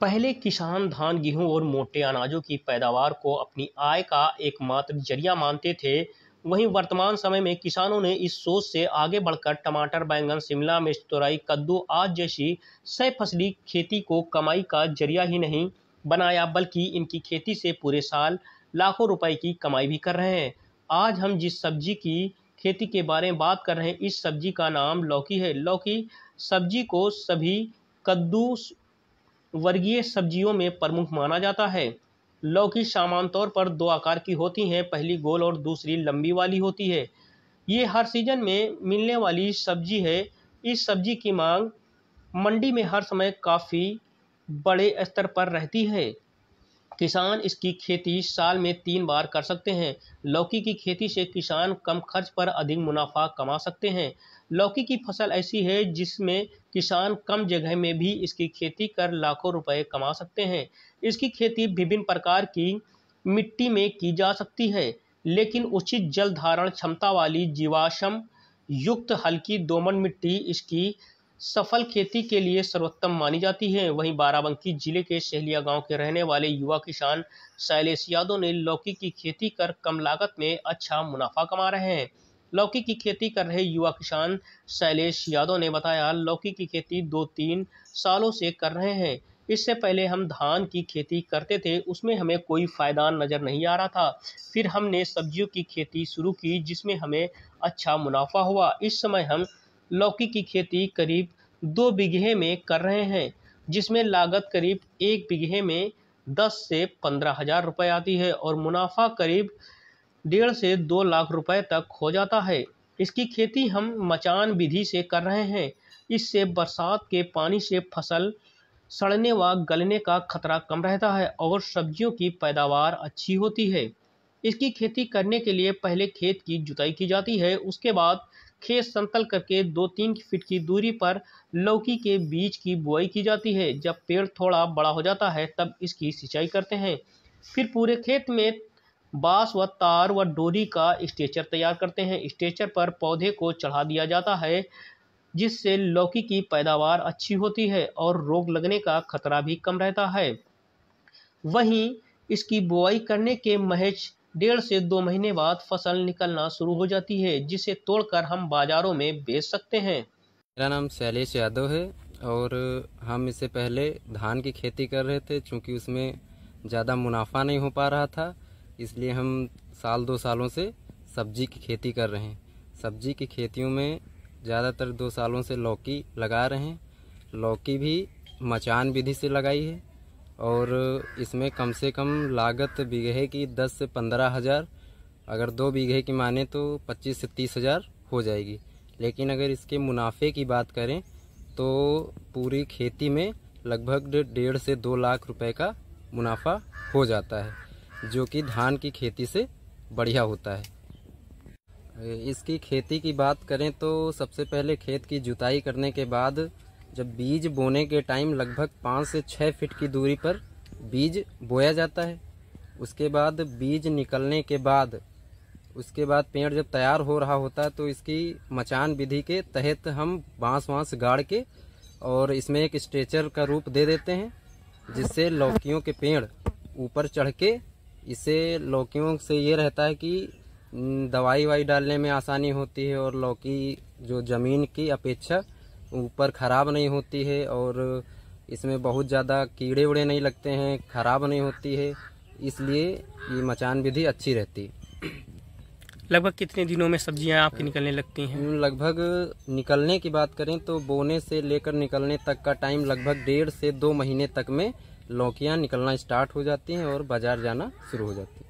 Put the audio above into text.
पहले किसान धान गेहूं और मोटे अनाजों की पैदावार को अपनी आय का एकमात्र जरिया मानते थे वहीं वर्तमान समय में किसानों ने इस सोच से आगे बढ़कर टमाटर बैंगन शिमला मिर्च तोरई कद्दू आज जैसी सह फसली खेती को कमाई का जरिया ही नहीं बनाया बल्कि इनकी खेती से पूरे साल लाखों रुपए की कमाई भी कर रहे हैं आज हम जिस सब्जी की खेती के बारे में बात कर रहे हैं इस सब्जी का नाम लौकी है लौकी सब्जी को सभी कद्दू वर्गीय सब्जियों में प्रमुख माना जाता है लौकी सामान्य तौर पर दो आकार की होती हैं पहली गोल और दूसरी लंबी वाली होती है ये हर सीजन में मिलने वाली सब्जी है इस सब्जी की मांग मंडी में हर समय काफ़ी बड़े स्तर पर रहती है किसान इसकी खेती साल में तीन बार कर सकते हैं लौकी की खेती से किसान कम खर्च पर अधिक मुनाफा कमा सकते हैं लौकी की फसल ऐसी है जिसमें किसान कम जगह में भी इसकी खेती कर लाखों रुपए कमा सकते हैं इसकी खेती विभिन्न प्रकार की मिट्टी में की जा सकती है लेकिन उचित जल धारण क्षमता वाली जीवाशम युक्त हल्की दोमन मिट्टी इसकी सफल खेती के लिए सर्वोत्तम मानी जाती है वहीं बाराबंकी जिले के शहलिया गांव के रहने वाले युवा किसान शैलेश यादव ने लौकी की खेती कर कम लागत में अच्छा मुनाफा कमा रहे हैं लौकी की खेती कर रहे युवा किसान शैलेश यादव ने बताया लौकी की खेती दो तीन सालों से कर रहे हैं इससे पहले हम धान की खेती करते थे उसमें हमें कोई फ़ायदा नज़र नहीं आ रहा था फिर हमने सब्जियों की खेती शुरू की जिसमें हमें अच्छा मुनाफा हुआ इस समय हम लौकी की खेती करीब दो बीघे में कर रहे हैं जिसमें लागत करीब एक बीघे में दस से पंद्रह हज़ार रुपये आती है और मुनाफा करीब डेढ़ से दो लाख रुपए तक हो जाता है इसकी खेती हम मचान विधि से कर रहे हैं इससे बरसात के पानी से फसल सड़ने व गलने का खतरा कम रहता है और सब्जियों की पैदावार अच्छी होती है इसकी खेती करने के लिए पहले खेत की जुताई की जाती है उसके बाद खेत समतल करके दो तीन फीट की दूरी पर लौकी के बीज की बुआई की जाती है जब पेड़ थोड़ा बड़ा हो जाता है तब इसकी सिंचाई करते हैं फिर पूरे खेत में बांस व तार व डोरी का स्ट्रेचर तैयार करते हैं स्ट्रेचर पर पौधे को चढ़ा दिया जाता है जिससे लौकी की पैदावार अच्छी होती है और रोग लगने का खतरा भी कम रहता है वहीं इसकी बुआई करने के महज डेढ़ से दो महीने बाद फसल निकलना शुरू हो जाती है जिसे तोड़कर हम बाजारों में बेच सकते हैं मेरा नाम शैलेश यादव है और हम इससे पहले धान की खेती कर रहे थे क्योंकि उसमें ज़्यादा मुनाफा नहीं हो पा रहा था इसलिए हम साल दो सालों से सब्जी की खेती कर रहे हैं सब्जी की खेतियों में ज़्यादातर दो सालों से लौकी लगा रहे हैं लौकी भी मचान विधि से लगाई है और इसमें कम से कम लागत बीघे की दस से पंद्रह हज़ार अगर दो बीघे की माने तो पच्चीस से तीस हज़ार हो जाएगी लेकिन अगर इसके मुनाफे की बात करें तो पूरी खेती में लगभग डेढ़ से दो लाख रुपए का मुनाफा हो जाता है जो कि धान की खेती से बढ़िया होता है इसकी खेती की बात करें तो सबसे पहले खेत की जुताई करने के बाद जब बीज बोने के टाइम लगभग पाँच से छः फिट की दूरी पर बीज बोया जाता है उसके बाद बीज निकलने के बाद उसके बाद पेड़ जब तैयार हो रहा होता है तो इसकी मचान विधि के तहत हम बांस वांस गाड़ के और इसमें एक स्ट्रेचर का रूप दे देते हैं जिससे लौकियों के पेड़ ऊपर चढ़ के इसे लौकियों से ये रहता है कि दवाई वाई डालने में आसानी होती है और लौकी जो ज़मीन की अपेक्षा ऊपर ख़राब नहीं होती है और इसमें बहुत ज़्यादा कीड़े उड़े नहीं लगते हैं ख़राब नहीं होती है इसलिए ये मचान विधि अच्छी रहती है लगभग कितने दिनों में सब्जियां आपकी निकलने लगती हैं हम्म, लगभग निकलने की बात करें तो बोने से लेकर निकलने तक का टाइम लगभग डेढ़ से दो महीने तक में लौकियाँ निकलना स्टार्ट हो जाती हैं और बाजार जाना शुरू हो जाती है